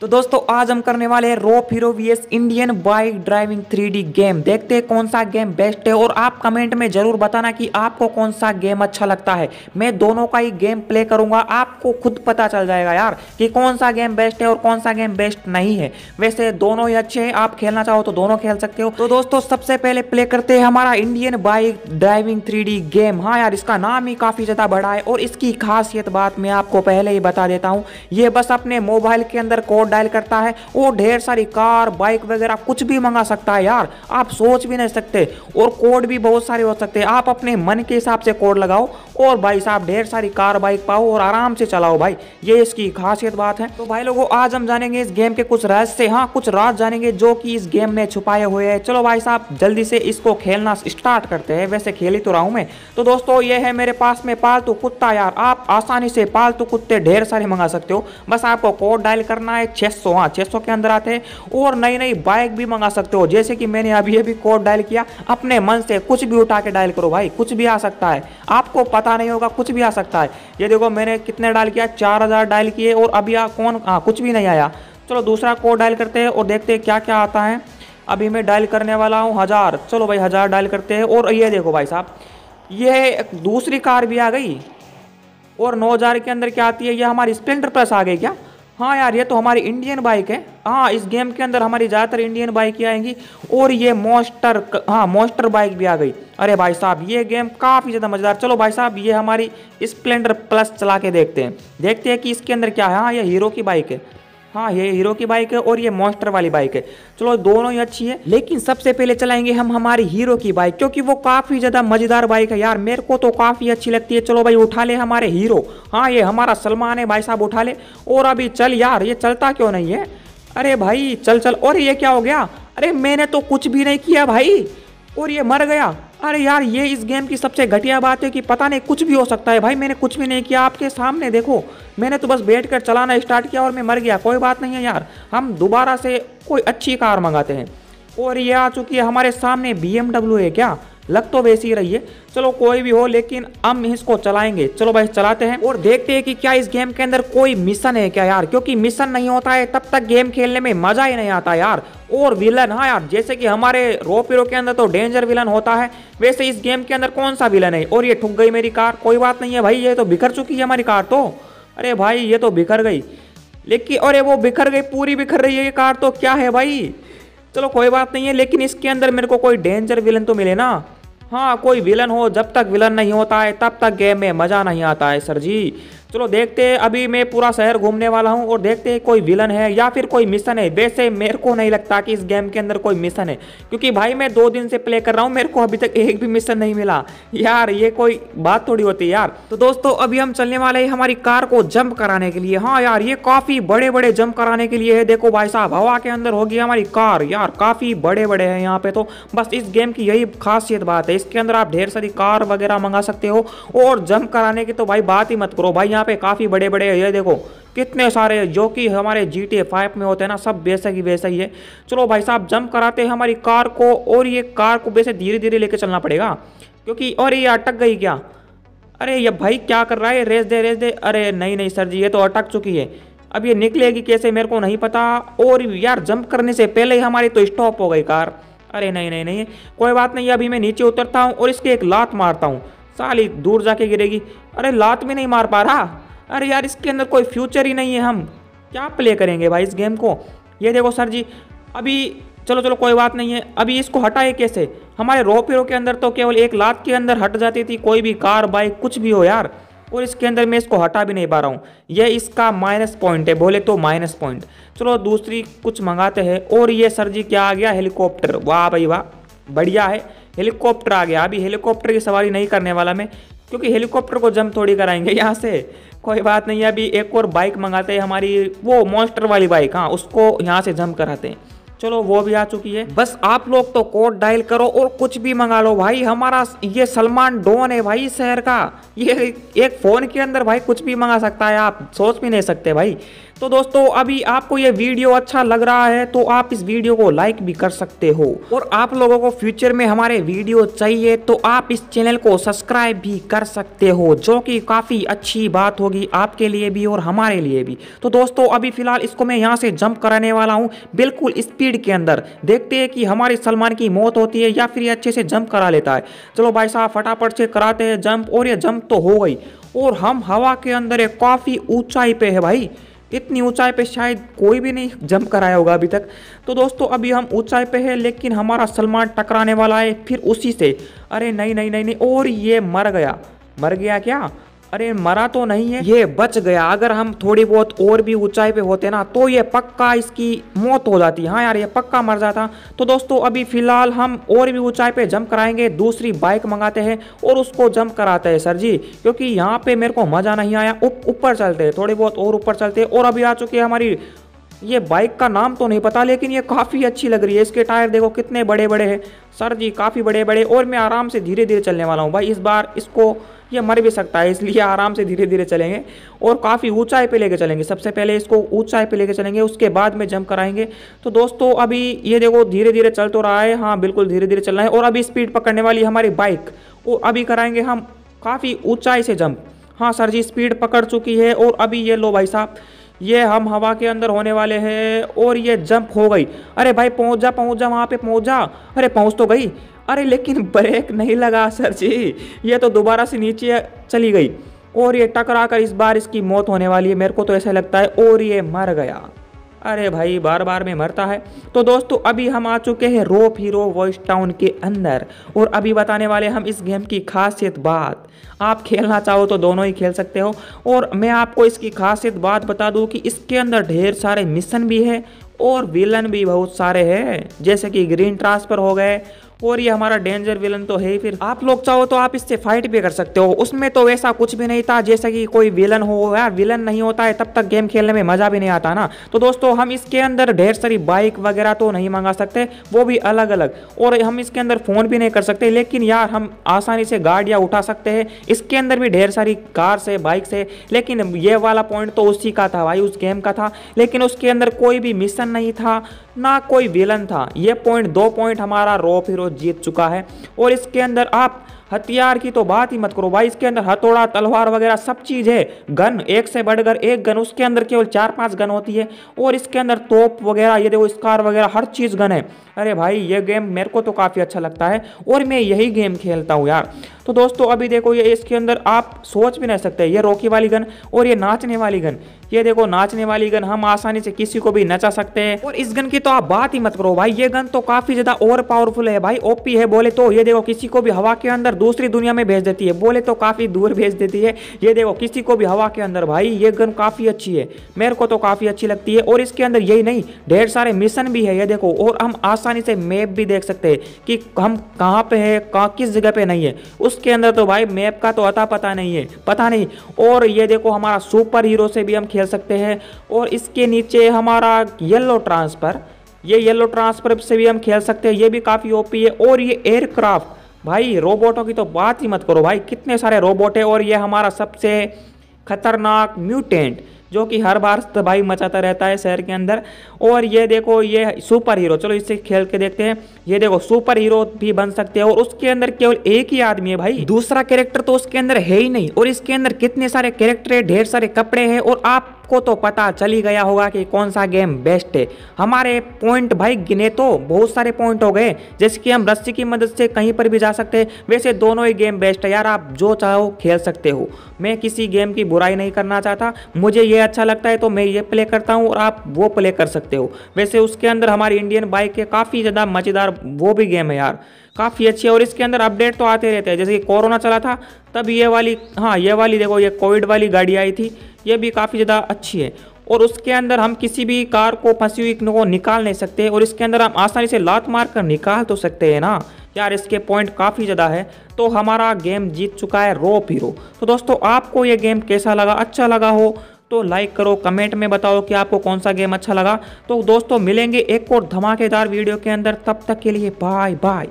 तो दोस्तों आज हम करने वाले हैं rope hero vs Indian bike driving 3D game देखते हैं कौन सा गेम बेस्ट है और आप कमेंट में जरूर बताना कि आपको कौन सा गेम अच्छा लगता है मैं दोनों का ही गेम प्ले करूंगा आपको खुद पता चल जाएगा यार कि कौन सा गेम बेस्ट है और कौन सा गेम बेस्ट नहीं है वैसे दोनों ही अच्छे हैं आप खेलना चाहो तो दोनों खेल सकते हो तो दोस्तों सबसे पहले प्ले करते हैं हमारा Indian bike driving three game हाँ यार इसका नाम ही काफी ज्यादा बड़ा है और इसकी खासियत बात मैं आपको पहले ही बता देता हूँ ये बस अपने मोबाइल के अंदर कोड डायल करता है वो ढेर सारी कार बाइक वगैरह कुछ भी मंगा सकता है यार आप सोच भी नहीं सकते और कोड भी बहुत सारे हो सकते हैं आप अपने मन के हिसाब से कोड लगाओ और भाई साहब ढेर सारी कार बाइक पाओ और आराम से चलाओ भाई ये इसकी खासियत बात है तो भाई लोगों आज हम जानेंगे इस गेम के कुछ रहस्य हाँ कुछ राज जानेंगे जो कि इस गेम में छुपाए हुए हैं चलो भाई साहब जल्दी से इसको खेलना स्टार्ट करते हैं वैसे खेल ही तो रहा हूँ मैं तो दोस्तों ये है मेरे पास में पालतू कुत्ता यार आप आसानी से पालतू कुत्ते ढेर सारे मंगा सकते हो बस आपको कोड डायल करना है 600 हाँ 600 के अंदर आते हैं और नई नई बाइक भी मंगा सकते हो जैसे कि मैंने अभी अभी कोड डायल किया अपने मन से कुछ भी उठा के डायल करो भाई कुछ भी आ सकता है आपको पता नहीं होगा कुछ भी आ सकता है ये देखो मैंने कितने डायल किया चार डायल किए और अभी आ, कौन हाँ कुछ भी नहीं आया चलो दूसरा कोड डायल करते हैं और देखते हैं क्या क्या आता है अभी मैं डायल करने वाला हूँ हज़ार चलो भाई हज़ार डायल करते हैं और ये देखो भाई साहब ये दूसरी कार भी आ गई और नौ हज़ार के अंदर क्या आती है ये हमारी स्प्लेंडर प्लस आ गई क्या हाँ यार ये तो हमारी इंडियन बाइक है हाँ इस गेम के अंदर हमारी ज़्यादातर इंडियन बाइक ही आएंगी और ये मोस्टर हाँ मोस्टर बाइक भी आ गई अरे भाई साहब ये गेम काफ़ी ज़्यादा मज़ेदार चलो भाई साहब ये हमारी स्प्लेंडर प्लस चला के देखते हैं देखते हैं कि इसके अंदर क्या है हाँ ये हीरो की बाइक है हाँ ये हीरो की बाइक है और ये मॉन्स्टर वाली बाइक है चलो दोनों ही अच्छी है लेकिन सबसे पहले चलाएंगे हम हमारी हीरो की बाइक क्योंकि वो काफ़ी ज़्यादा मज़ेदार बाइक है यार मेरे को तो काफ़ी अच्छी लगती है चलो भाई उठा ले हमारे हीरो हाँ ये हमारा सलमान है भाई साहब उठा ले और अभी चल यार ये चलता क्यों नहीं है अरे भाई चल चल और ये क्या हो गया अरे मैंने तो कुछ भी नहीं किया भाई और ये मर गया अरे यार ये इस गेम की सबसे घटिया बात है कि पता नहीं कुछ भी हो सकता है भाई मैंने कुछ भी नहीं किया आपके सामने देखो मैंने तो बस बैठ कर चलाना स्टार्ट किया और मैं मर गया कोई बात नहीं है यार हम दोबारा से कोई अच्छी कार मंगाते हैं और ये आ चुकी है हमारे सामने बी है क्या लग तो वैसी ही रही है चलो कोई भी हो लेकिन हम इसको चलाएंगे चलो भाई चलाते हैं और देखते हैं कि क्या इस गेम के अंदर कोई मिशन है क्या यार क्योंकि मिशन नहीं होता है तब तक गेम खेलने में मजा ही नहीं आता यार और विलन हाँ यार जैसे कि हमारे रो पीरो के अंदर तो डेंजर विलन होता है वैसे इस गेम के अंदर कौन सा विलन है और ये ठुक गई मेरी कार कोई बात नहीं है भाई ये तो बिखर चुकी है हमारी कार तो अरे भाई ये तो बिखर गई लेकिन अरे वो बिखर गई पूरी बिखर रही है ये कार तो क्या है भाई चलो कोई बात नहीं है लेकिन इसके अंदर मेरे को कोई डेंजर विलन तो मिले ना हाँ कोई विलन हो जब तक विलन नहीं होता है तब तक गेम में मज़ा नहीं आता है सर जी चलो देखते हैं अभी मैं पूरा शहर घूमने वाला हूँ और देखते हैं कोई विलन है या फिर कोई मिशन है वैसे मेरे को नहीं लगता कि इस गेम के अंदर कोई मिशन है क्योंकि भाई मैं दो दिन से प्ले कर रहा हूँ मेरे को अभी तक एक भी मिशन नहीं मिला यार ये कोई बात थोड़ी होती है यार तो दोस्तों अभी हम चलने वाले हैं हमारी कार को जंप कराने के लिए हाँ यार ये काफी बड़े बड़े जंप कराने के लिए है देखो भाई साहब हवा के अंदर होगी हमारी कार यार काफी बड़े बड़े हैं यहाँ पे तो बस इस गेम की यही खासियत बात है इसके अंदर आप ढेर सारी कार वगैरह मंगा सकते हो और जंप कराने की तो भाई बात ही मत करो भाई यहाँ पे काफ़ी बड़े बड़े ये देखो कितने सारे जो कि हमारे जी टी फाइव में होते हैं ना सब वैसे ही वैसे ही है चलो भाई साहब जंप कराते हैं हमारी कार को और ये कार को वैसे धीरे धीरे लेके चलना पड़ेगा क्योंकि और ये अटक गई क्या अरे ये भाई क्या कर रहा है रेस दे रेस दे अरे नहीं नहीं सर जी ये तो अटक चुकी है अब ये निकलेगी कैसे मेरे को नहीं पता और यार जंप करने से पहले ही हमारी तो स्टॉप हो गई कार अरे नहीं नहीं नहीं कोई बात नहीं अभी मैं नीचे उतरता हूँ और इसके एक लात मारता हूँ साली दूर जाके गिरेगी अरे लात भी नहीं मार पा रहा अरे यार इसके अंदर कोई फ्यूचर ही नहीं है हम क्या प्ले करेंगे भाई इस गेम को ये देखो सर जी अभी चलो चलो कोई बात नहीं है अभी इसको हटाए कैसे हमारे रो पेरो के अंदर तो केवल एक लात के अंदर हट जाती थी कोई भी कार बाइक कुछ भी हो यार और इसके अंदर मैं इसको हटा भी नहीं पा रहा हूँ ये इसका माइनस पॉइंट है बोले तो माइनस पॉइंट चलो दूसरी कुछ मंगाते हैं और ये सर जी क्या आ गया हेलीकॉप्टर वाह भाई वाह बढ़िया है हेलीकॉप्टर आ गया अभी हेलीकॉप्टर की सवारी नहीं करने वाला मैं क्योंकि हेलीकॉप्टर को जंप थोड़ी कराएंगे यहाँ से कोई बात नहीं है अभी एक और बाइक मंगाते हैं हमारी वो मॉन्स्टर वाली बाइक हाँ उसको यहाँ से जंप कराते हैं चलो वो भी आ चुकी है बस आप लोग तो कोड डायल करो और कुछ भी मंगा लो भाई हमारा ये सलमान डोन है भाई शहर का ये एक फ़ोन के अंदर भाई कुछ भी मंगा सकता है आप सोच भी नहीं सकते भाई तो दोस्तों अभी आपको ये वीडियो अच्छा लग रहा है तो आप इस वीडियो को लाइक भी कर सकते हो और आप लोगों को फ्यूचर में हमारे वीडियो चाहिए तो आप इस चैनल को सब्सक्राइब भी कर सकते हो जो कि काफ़ी अच्छी बात होगी आपके लिए भी और हमारे लिए भी तो दोस्तों अभी फिलहाल इसको मैं यहाँ से जंप कराने वाला हूँ बिल्कुल स्पीड के अंदर देखते हैं कि हमारे सलमान की मौत होती है या फिर ये अच्छे से जंप करा लेता है चलो भाई साहब फटाफट से कराते हैं जंप और ये जंप तो हो गई और हम हवा के अंदर काफ़ी ऊंचाई पे है भाई इतनी ऊंचाई पे शायद कोई भी नहीं जंप कराया होगा अभी तक तो दोस्तों अभी हम ऊंचाई पे हैं लेकिन हमारा सलमान टकराने वाला है फिर उसी से अरे नहीं नहीं नहीं नहीं और ये मर गया मर गया क्या अरे मरा तो नहीं है ये बच गया अगर हम थोड़ी बहुत और भी ऊंचाई पे होते ना तो ये पक्का इसकी मौत हो जाती हाँ यार ये पक्का मर जाता तो दोस्तों अभी फिलहाल हम और भी ऊंचाई पे जंप कराएंगे दूसरी बाइक मंगाते हैं और उसको जंप कराते हैं सर जी क्योंकि यहाँ पे मेरे को मज़ा नहीं आया ऊपर चलते हैं थोड़े बहुत और ऊपर चलते हैं और अभी आ चुकी है हमारी ये बाइक का नाम तो नहीं पता लेकिन ये काफ़ी अच्छी लग रही है इसके टायर देखो कितने बड़े बड़े हैं सर जी काफ़ी बड़े बड़े और मैं आराम से धीरे धीरे चलने वाला हूँ भाई इस बार इसको ये मर भी सकता है इसलिए आराम से धीरे धीरे चलेंगे और काफ़ी ऊंचाई पे लेके चलेंगे सबसे पहले इसको ऊंचाई पे लेके चलेंगे उसके बाद में जंप कराएंगे तो दोस्तों अभी ये देखो धीरे धीरे चल तो रहा है हाँ बिल्कुल धीरे धीरे चलना है और अभी स्पीड पकड़ने वाली हमारी बाइक वो अभी कराएंगे हम काफ़ी ऊँचाई से जंप हाँ सर जी स्पीड पकड़ चुकी है और अभी ये लो भाई साहब ये हम हवा के अंदर होने वाले हैं और ये जंप हो गई अरे भाई पहुंच जा पहुंच जा वहाँ पे पहुंच जा अरे पहुंच तो गई अरे लेकिन ब्रेक नहीं लगा सर जी ये तो दोबारा से नीचे चली गई और ये टकरा कर इस बार इसकी मौत होने वाली है मेरे को तो ऐसा लगता है और ये मर गया अरे भाई बार बार में मरता है तो दोस्तों अभी हम आ चुके हैं रोप हीरो वॉइस टाउन के अंदर और अभी बताने वाले हम इस गेम की खासियत बात आप खेलना चाहो तो दोनों ही खेल सकते हो और मैं आपको इसकी खासियत बात बता दूं कि इसके अंदर ढेर सारे मिशन भी है और विलन भी बहुत सारे हैं जैसे कि ग्रीन ट्रांसफर हो गए और ये हमारा डेंजर विलन तो है ही फिर आप लोग चाहो तो आप इससे फाइट भी कर सकते हो उसमें तो वैसा कुछ भी नहीं था जैसा कि कोई विलन हो यार विलन नहीं होता है तब तक गेम खेलने में मजा भी नहीं आता ना तो दोस्तों हम इसके अंदर ढेर सारी बाइक वगैरह तो नहीं मंगा सकते वो भी अलग अलग और हम इसके अंदर फोन भी नहीं कर सकते लेकिन यार हम आसानी से गाड़ियाँ उठा सकते हैं इसके अंदर भी ढेर सारी कार्स है बाइक्स है लेकिन ये वाला पॉइंट तो उसी का था भाई उस गेम का था लेकिन उसके अंदर कोई भी मिशन नहीं था ना कोई विलन था ये पॉइंट दो पॉइंट हमारा रो हीरो जीत चुका है और इसके अंदर आप हथियार की तो बात ही मत करो भाई इसके अंदर हथौड़ा तलवार वगैरह सब चीज़ है गन एक से बढ़कर एक गन उसके अंदर केवल चार पांच गन होती है और इसके अंदर तोप वगैरह ये देखो स्कार वगैरह हर चीज़ गन है अरे भाई ये गेम मेरे को तो काफ़ी अच्छा लगता है और मैं यही गेम खेलता हूँ यार तो दोस्तों अभी देखो ये इसके अंदर आप सोच भी नहीं सकते ये रोकी वाली गन और ये नाचने वाली गन ये देखो नाचने वाली गन हम आसानी से किसी को भी नचा सकते हैं और इस गन की तो आप बात ही मत करो भाई ये गन तो काफ़ी ज़्यादा ओवर पावरफुल है भाई ओपी है बोले तो ये देखो किसी को भी हवा के अंदर दूसरी दुनिया में भेज देती है बोले तो काफ़ी दूर भेज देती है ये देखो किसी को भी हवा के अंदर भाई ये गन काफ़ी अच्छी है मेरे को तो काफ़ी अच्छी लगती है और इसके अंदर यही नहीं ढेर सारे मिशन भी है ये देखो और हम आसानी से मैप भी देख सकते हैं कि हम कहाँ पे है कहाँ किस जगह पे नहीं है उसके अंदर तो भाई मैप का तो अता पता नहीं है पता नहीं और ये देखो हमारा सुपर हीरो से भी हम खेल सकते हैं और इसके नीचे हमारा येलो ट्रांसफर ये येलो ट्रांसफर से भी हम खेल सकते हैं ये भी काफ़ी ओपी है और ये एयरक्राफ्ट भाई रोबोटों की तो बात ही मत करो भाई कितने सारे रोबोट है और ये हमारा सबसे खतरनाक म्यूटेंट जो कि हर बार तबाही मचाता रहता है शहर के अंदर और ये देखो ये सुपर हीरो चलो इससे खेल के देखते हैं ये देखो सुपर हीरो भी बन सकते हैं और उसके अंदर केवल एक ही आदमी है भाई दूसरा कैरेक्टर तो उसके अंदर है ही नहीं और इसके अंदर कितने सारे कैरेक्टर है ढेर सारे कपड़े हैं और आप आपको तो पता चल ही गया होगा कि कौन सा गेम बेस्ट है हमारे पॉइंट भाई गिने तो बहुत सारे पॉइंट हो गए जैसे कि हम रस्सी की मदद से कहीं पर भी जा सकते हैं वैसे दोनों ही गेम बेस्ट है यार आप जो चाहो खेल सकते हो मैं किसी गेम की बुराई नहीं करना चाहता मुझे ये प्ले अच्छा लगता है तो मैं ये प्ले करता हूँ और आप वो प्ले कर सकते हो वैसे उसके अंदर हमारी इंडियन बाइक के काफ़ी ज़्यादा मज़ेदार वो भी गेम है यार काफ़ी अच्छी है और इसके अंदर अपडेट तो आते रहते हैं जैसे कि कोरोना चला था तब ये वाली हाँ ये वाली देखो ये कोविड वाली गाड़ी आई थी ये भी काफ़ी ज़्यादा अच्छी है और उसके अंदर हम किसी भी कार को फंसी हुई को निकाल नहीं सकते और इसके अंदर हम आसानी से लात मार कर निकाल तो सकते हैं ना यार इसके पॉइंट काफ़ी ज़्यादा है तो हमारा गेम जीत चुका है रो पीरो तो दोस्तों आपको ये गेम कैसा लगा अच्छा लगा हो तो लाइक करो कमेंट में बताओ कि आपको कौन सा गेम अच्छा लगा तो दोस्तों मिलेंगे एक और धमाकेदार वीडियो के अंदर तब तक के लिए बाय बाय